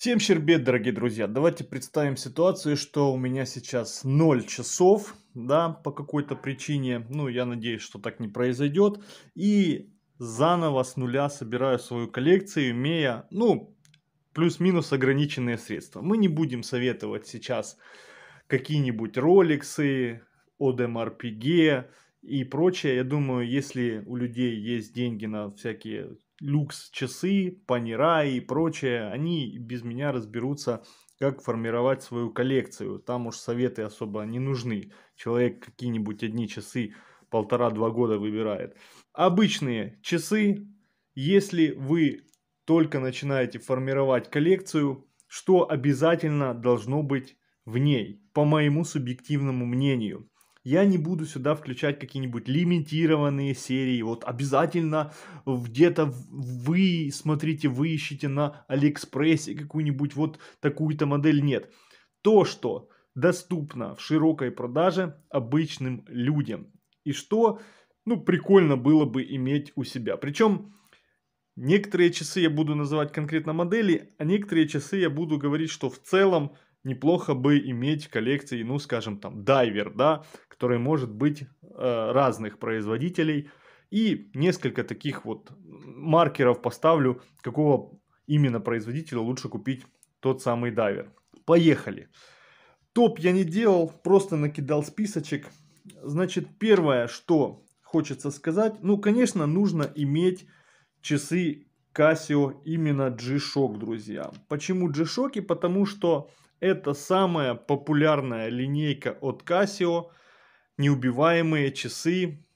Всем щербет, дорогие друзья. Давайте представим ситуацию, что у меня сейчас 0 часов, да, по какой-то причине. Ну, я надеюсь, что так не произойдет. И заново с нуля собираю свою коллекцию, имея, ну, плюс-минус ограниченные средства. Мы не будем советовать сейчас какие-нибудь роликсы, ОДМРПГ эм и прочее. Я думаю, если у людей есть деньги на всякие люкс часы, панера и прочее, они без меня разберутся, как формировать свою коллекцию. Там уж советы особо не нужны. Человек какие-нибудь одни часы полтора-два года выбирает. Обычные часы, если вы только начинаете формировать коллекцию, что обязательно должно быть в ней, по моему субъективному мнению. Я не буду сюда включать какие-нибудь лимитированные серии. Вот обязательно где-то вы, смотрите, вы ищете на Алиэкспрессе какую-нибудь вот такую-то модель. Нет. То, что доступно в широкой продаже обычным людям. И что, ну, прикольно было бы иметь у себя. Причем некоторые часы я буду называть конкретно модели, а некоторые часы я буду говорить, что в целом неплохо бы иметь в коллекции, ну, скажем, там, дайвер, да, который может быть э, разных производителей. И несколько таких вот маркеров поставлю, какого именно производителя лучше купить тот самый дайвер. Поехали. Топ я не делал, просто накидал списочек. Значит, первое, что хочется сказать, ну, конечно, нужно иметь часы Casio именно G-Shock, друзья. Почему G-Shock? потому что это самая популярная линейка от Casio, неубиваемые часы,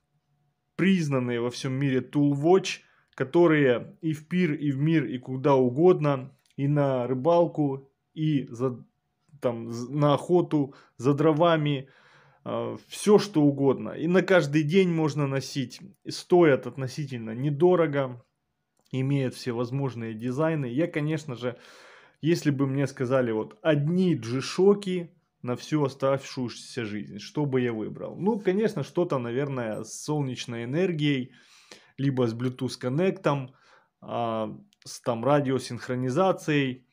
признанные во всем мире Tool Watch, которые и в пир, и в мир, и куда угодно, и на рыбалку, и за, там, на охоту, за дровами, э, все что угодно. И на каждый день можно носить. Стоят относительно недорого, имеют все возможные дизайны. Я, конечно же, если бы мне сказали вот одни джишоки на всю оставшуюся жизнь, что бы я выбрал? Ну, конечно, что-то, наверное, с солнечной энергией, либо с Bluetooth коннектом, а, с там радиосинхронизацией.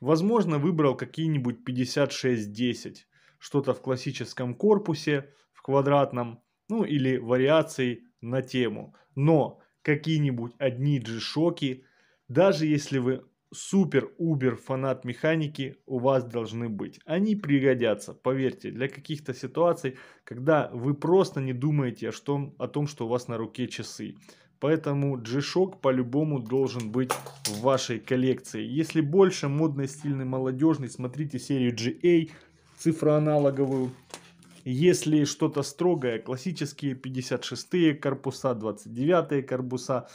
Возможно, выбрал какие-нибудь 5610, что-то в классическом корпусе, в квадратном, ну или вариаций на тему. Но какие-нибудь одни джишоки, даже если вы супер-убер фанат механики у вас должны быть. Они пригодятся, поверьте, для каких-то ситуаций, когда вы просто не думаете о, том о том, что у вас на руке часы. Поэтому G-Shock по-любому должен быть в вашей коллекции. Если больше модный, стильный, молодежный, смотрите серию GA, цифроаналоговую. Если что-то строгое, классические 56-е корпуса, 29-е корпуса,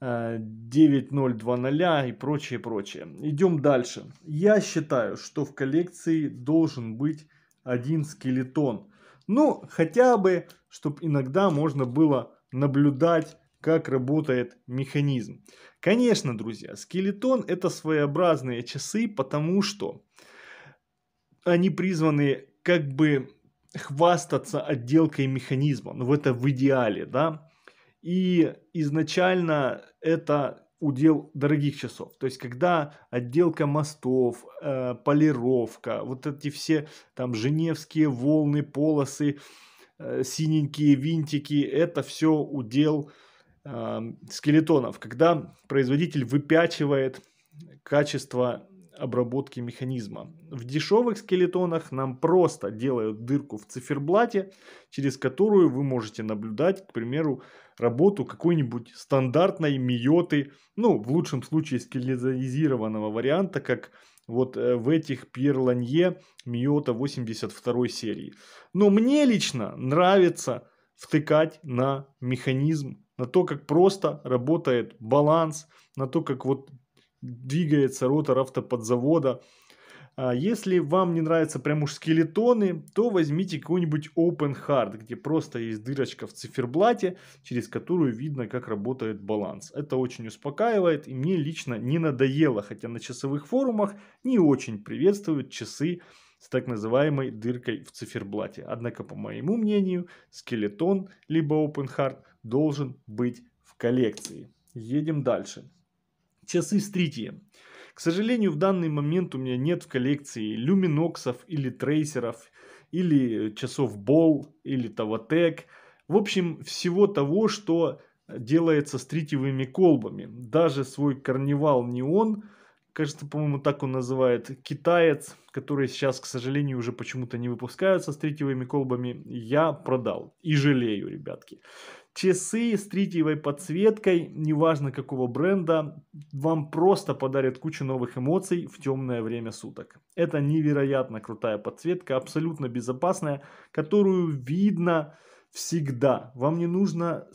9020 э, и прочее, прочее. Идем дальше. Я считаю, что в коллекции должен быть один скелетон. Ну, хотя бы, чтобы иногда можно было наблюдать, как работает механизм. Конечно, друзья, скелетон это своеобразные часы, потому что они призваны как бы хвастаться отделкой механизма. Ну, это в идеале, да. И изначально это удел дорогих часов. То есть, когда отделка мостов, э, полировка, вот эти все там женевские волны, полосы, э, синенькие винтики, это все удел э, скелетонов. Когда производитель выпячивает качество обработки механизма. В дешевых скелетонах нам просто делают дырку в циферблате, через которую вы можете наблюдать, к примеру, работу какой-нибудь стандартной Миоты, ну, в лучшем случае скелетизированного варианта, как вот э, в этих Пьер Ланье Миота 82 серии. Но мне лично нравится втыкать на механизм, на то, как просто работает баланс, на то, как вот двигается ротор автоподзавода. А если вам не нравятся прям уж скелетоны, то возьмите какой-нибудь open hard, где просто есть дырочка в циферблате, через которую видно, как работает баланс. Это очень успокаивает и мне лично не надоело, хотя на часовых форумах не очень приветствуют часы с так называемой дыркой в циферблате. Однако, по моему мнению, скелетон либо open hard должен быть в коллекции. Едем дальше. Часы с тритием. К сожалению, в данный момент у меня нет в коллекции люминоксов или трейсеров, или э, часов Бол, или Таватек. В общем, всего того, что делается с тритиевыми колбами. Даже свой карнивал неон, кажется, по-моему, так он называет, китаец, который сейчас, к сожалению, уже почему-то не выпускаются с тритиевыми колбами, я продал. И жалею, ребятки. Часы с тритиевой подсветкой, неважно какого бренда, вам просто подарят кучу новых эмоций в темное время суток. Это невероятно крутая подсветка, абсолютно безопасная, которую видно всегда. Вам не нужно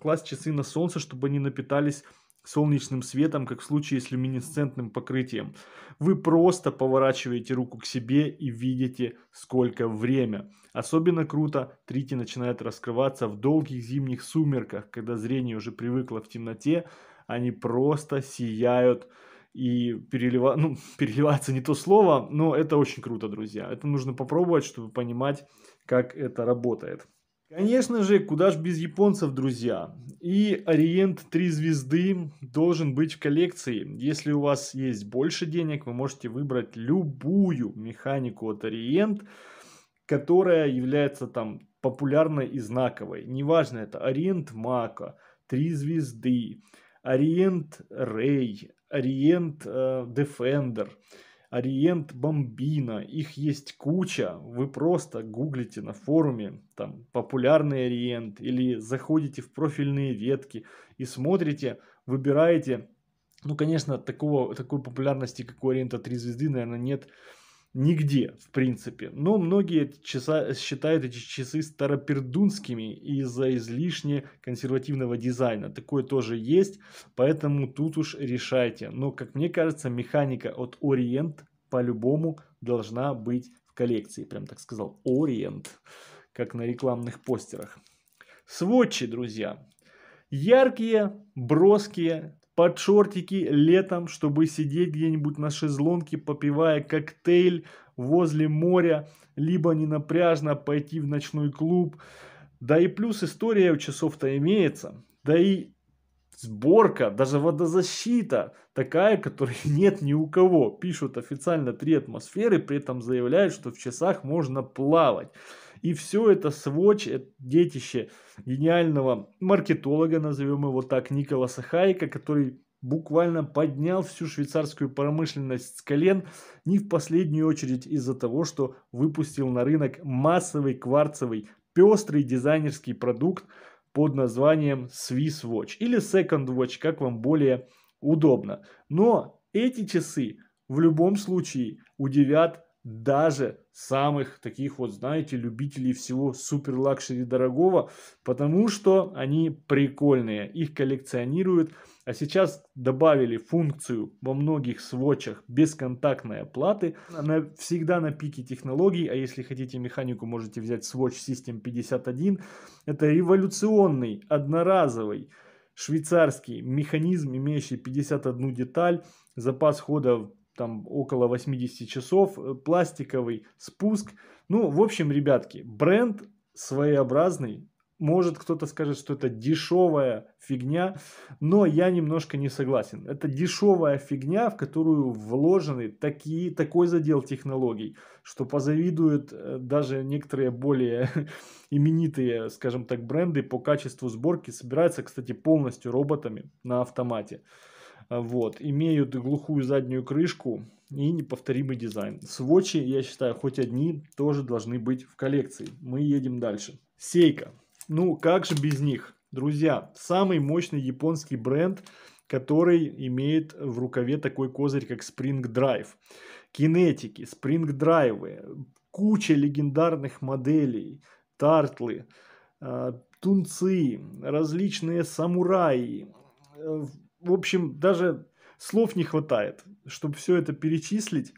класть часы на солнце, чтобы они напитались солнечным светом, как в случае с люминесцентным покрытием. Вы просто поворачиваете руку к себе и видите, сколько время. Особенно круто трити начинает раскрываться в долгих зимних сумерках, когда зрение уже привыкло в темноте, они просто сияют и перелива... ну, переливаться не то слово, но это очень круто, друзья. Это нужно попробовать, чтобы понимать, как это работает. Конечно же, куда ж без японцев, друзья. И Ориент 3 звезды должен быть в коллекции. Если у вас есть больше денег, вы можете выбрать любую механику от Ориент, которая является там популярной и знаковой. Неважно, это Ориент Мака, 3 звезды, Ориент Рей, Ориент Дефендер. Э, Ориент Бомбина, их есть куча, вы просто гуглите на форуме, там, популярный Ориент, или заходите в профильные ветки и смотрите, выбираете, ну, конечно, такого, такой популярности, как у Ориента 3 звезды, наверное, нет, нигде, в принципе. Но многие часа, считают эти часы старопердунскими из-за излишне консервативного дизайна. Такое тоже есть, поэтому тут уж решайте. Но, как мне кажется, механика от Orient по-любому должна быть в коллекции. Прям так сказал Orient, как на рекламных постерах. Сводчи, друзья. Яркие, броские, под шортики летом, чтобы сидеть где-нибудь на шезлонке, попивая коктейль возле моря, либо ненапряжно пойти в ночной клуб. Да и плюс история у часов-то имеется. Да и сборка, даже водозащита, такая, которой нет ни у кого. Пишут официально три атмосферы, при этом заявляют, что в часах можно плавать. И все это сводч, это детище гениального маркетолога, назовем его так, Николаса Хайка, который буквально поднял всю швейцарскую промышленность с колен, не в последнюю очередь из-за того, что выпустил на рынок массовый кварцевый пестрый дизайнерский продукт под названием Swiss Watch или Second Watch, как вам более удобно. Но эти часы в любом случае удивят даже самых таких вот, знаете, любителей всего супер лакшери дорогого, потому что они прикольные, их коллекционируют. А сейчас добавили функцию во многих сводчах бесконтактной оплаты. Она всегда на пике технологий, а если хотите механику, можете взять Swatch System 51. Это революционный, одноразовый швейцарский механизм, имеющий 51 деталь, запас хода там около 80 часов, э, пластиковый спуск. Ну, в общем, ребятки, бренд своеобразный. Может кто-то скажет, что это дешевая фигня, но я немножко не согласен. Это дешевая фигня, в которую вложены такие, такой задел технологий, что позавидуют э, даже некоторые более именитые, скажем так, бренды по качеству сборки. Собираются, кстати, полностью роботами на автомате. А, вот, имеют глухую заднюю крышку и неповторимый дизайн. Свочи, я считаю, хоть одни тоже должны быть в коллекции. Мы едем дальше. Сейка. Ну, как же без них? Друзья, самый мощный японский бренд, который имеет в рукаве такой козырь, как Spring Drive. Кинетики, Spring Drive, куча легендарных моделей, тартлы, а, тунцы, различные самураи, э, в общем, даже слов не хватает, чтобы все это перечислить.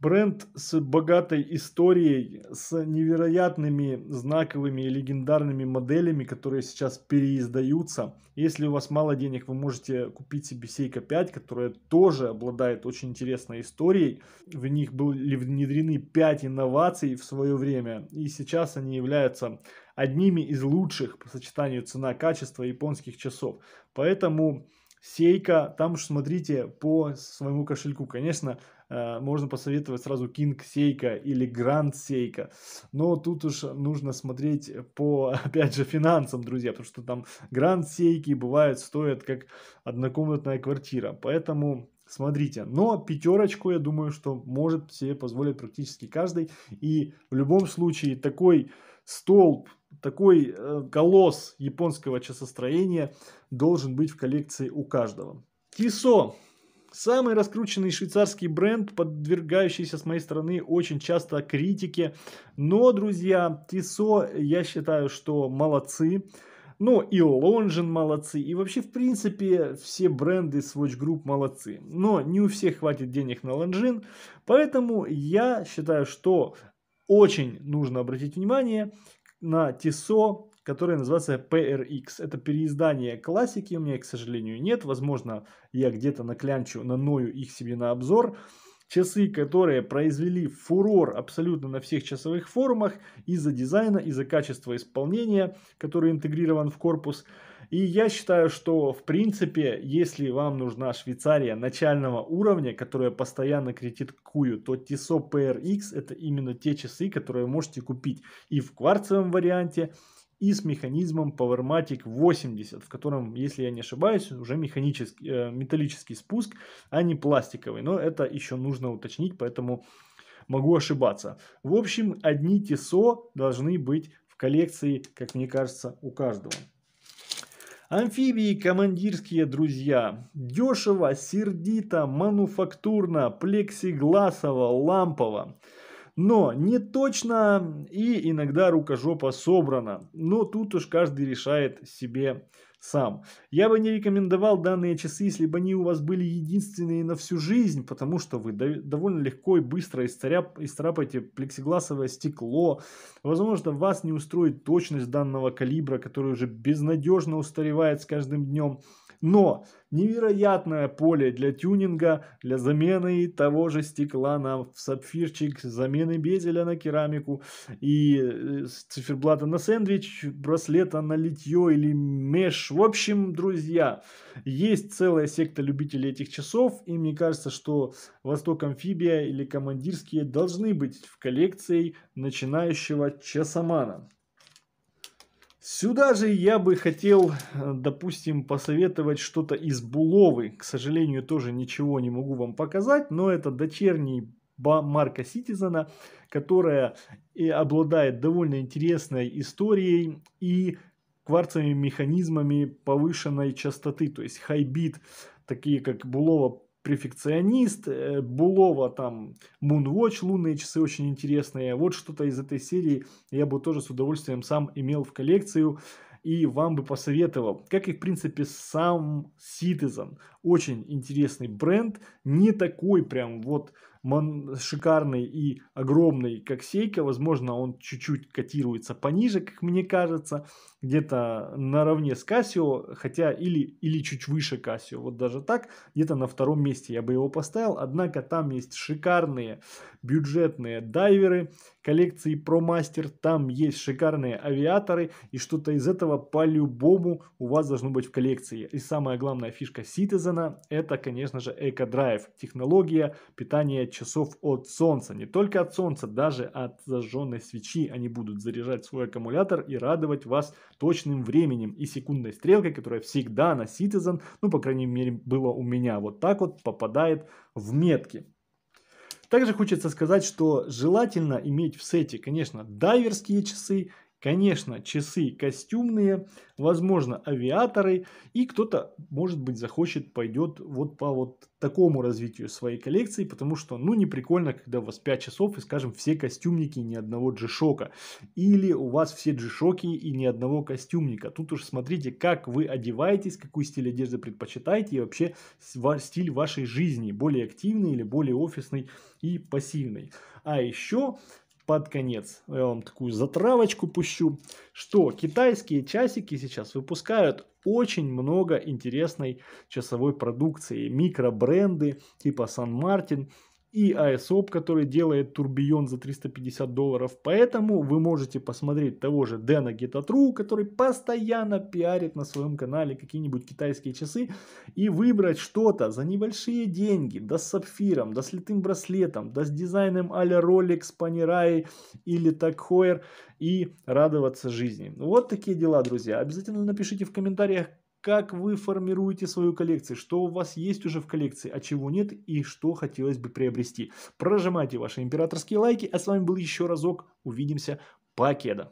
Бренд с богатой историей, с невероятными знаковыми и легендарными моделями, которые сейчас переиздаются. Если у вас мало денег, вы можете купить себе Сейка 5, которая тоже обладает очень интересной историей. В них были внедрены 5 инноваций в свое время, и сейчас они являются одними из лучших по сочетанию цена-качество японских часов. Поэтому Сейка, там уж смотрите по своему кошельку. Конечно, э, можно посоветовать сразу King Seiko или Grand Seiko, Но тут уж нужно смотреть по, опять же, финансам, друзья, потому что там Grand Seiki бывают, стоят как однокомнатная квартира. Поэтому смотрите. Но пятерочку, я думаю, что может себе позволить практически каждый. И в любом случае такой столб такой э, колосс японского часостроения должен быть в коллекции у каждого. Тисо. Самый раскрученный швейцарский бренд, подвергающийся с моей стороны очень часто критике. Но, друзья, Тисо, я считаю, что молодцы. Ну и Лонжин молодцы, и вообще в принципе все бренды Swatch Group молодцы. Но не у всех хватит денег на Лонжин, поэтому я считаю, что очень нужно обратить внимание, на ТИСО, которая называется PRX. Это переиздание классики, у меня, к сожалению, нет. Возможно, я где-то наклянчу, наною их себе на обзор. Часы, которые произвели фурор абсолютно на всех часовых форумах из-за дизайна, из-за качества исполнения, который интегрирован в корпус. И я считаю, что в принципе, если вам нужна Швейцария начального уровня, которая постоянно критикуют, то TISO PRX это именно те часы, которые можете купить и в кварцевом варианте, и с механизмом Powermatic 80, в котором, если я не ошибаюсь, уже механический, э, металлический спуск, а не пластиковый. Но это еще нужно уточнить, поэтому могу ошибаться. В общем, одни ТИСО должны быть в коллекции, как мне кажется, у каждого. Амфибии командирские друзья. Дешево, сердито, мануфактурно, плексигласово, лампово. Но не точно и иногда рукожопа собрана. Но тут уж каждый решает себе сам. Я бы не рекомендовал данные часы, если бы они у вас были единственные на всю жизнь, потому что вы довольно легко и быстро истаряп, истарапаете плексигласовое стекло. Возможно, вас не устроит точность данного калибра, который уже безнадежно устаревает с каждым днем. Но невероятное поле для тюнинга, для замены того же стекла на сапфирчик, замены безеля на керамику и э, циферблата на сэндвич, браслета на литье или меш. В общем, друзья, есть целая секта любителей этих часов, и мне кажется, что Восток Амфибия или Командирские должны быть в коллекции начинающего часомана. Сюда же я бы хотел, э, допустим, посоветовать что-то из Буловы. К сожалению, тоже ничего не могу вам показать, но это дочерний марка Ситизена, которая и обладает довольно интересной историей и кварцевыми механизмами повышенной частоты, то есть хайбит, такие как Булова перфекционист, э, Булова там Moonwatch, лунные часы очень интересные. Вот что-то из этой серии я бы тоже с удовольствием сам имел в коллекцию и вам бы посоветовал. Как и в принципе сам Citizen. Очень интересный бренд, не такой прям вот шикарный и огромный, как Сейка. Возможно, он чуть-чуть котируется пониже, как мне кажется, где-то наравне с Кассио, хотя или, или чуть выше Кассио, вот даже так, где-то на втором месте я бы его поставил. Однако там есть шикарные бюджетные дайверы, коллекции ProMaster, там есть шикарные авиаторы, и что-то из этого по-любому у вас должно быть в коллекции. И самая главная фишка Citizen это, конечно же, EcoDrive, технология питания часов от солнца. Не только от солнца, даже от зажженной свечи они будут заряжать свой аккумулятор и радовать вас точным временем и секундной стрелкой, которая всегда на Citizen, ну, по крайней мере, было у меня вот так вот, попадает в метки. Также хочется сказать, что желательно иметь в сете, конечно, дайверские часы, Конечно, часы костюмные, возможно, авиаторы, и кто-то, может быть, захочет, пойдет вот по вот такому развитию своей коллекции, потому что, ну, не прикольно, когда у вас 5 часов и, скажем, все костюмники ни одного джишока, или у вас все джишоки и ни одного костюмника. Тут уж смотрите, как вы одеваетесь, какой стиль одежды предпочитаете и вообще стиль вашей жизни, более активный или более офисный и пассивный. А еще под конец я вам такую затравочку пущу, что китайские часики сейчас выпускают очень много интересной часовой продукции. Микробренды типа Сан Мартин и ASOP, который делает турбион за 350 долларов. Поэтому вы можете посмотреть того же Дэна Гетатру, который постоянно пиарит на своем канале какие-нибудь китайские часы и выбрать что-то за небольшие деньги, да с сапфиром, да с литым браслетом, да с дизайном а-ля Rolex, Panerai или Такхойер и радоваться жизни. Вот такие дела, друзья. Обязательно напишите в комментариях, как вы формируете свою коллекцию, что у вас есть уже в коллекции, а чего нет и что хотелось бы приобрести. Прожимайте ваши императорские лайки, а с вами был еще разок, увидимся, покеда!